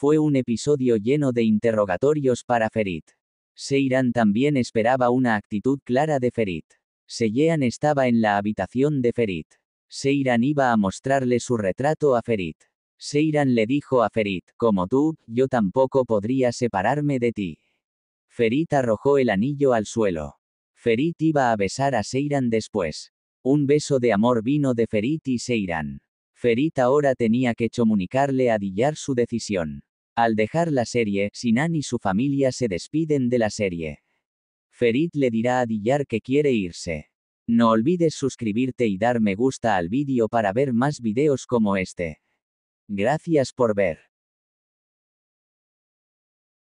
fue un episodio lleno de interrogatorios para Ferit. Seiran también esperaba una actitud clara de Ferit. Seyean estaba en la habitación de Ferit. Seiran iba a mostrarle su retrato a Ferit. Seiran le dijo a Ferit, como tú, yo tampoco podría separarme de ti. Ferit arrojó el anillo al suelo. Ferit iba a besar a Seiran después. Un beso de amor vino de Ferit y Seiran. Ferit ahora tenía que comunicarle a Dillar su decisión. Al dejar la serie, Sinan y su familia se despiden de la serie. Ferit le dirá a Dillar que quiere irse. No olvides suscribirte y dar me gusta al vídeo para ver más videos como este. Gracias por ver.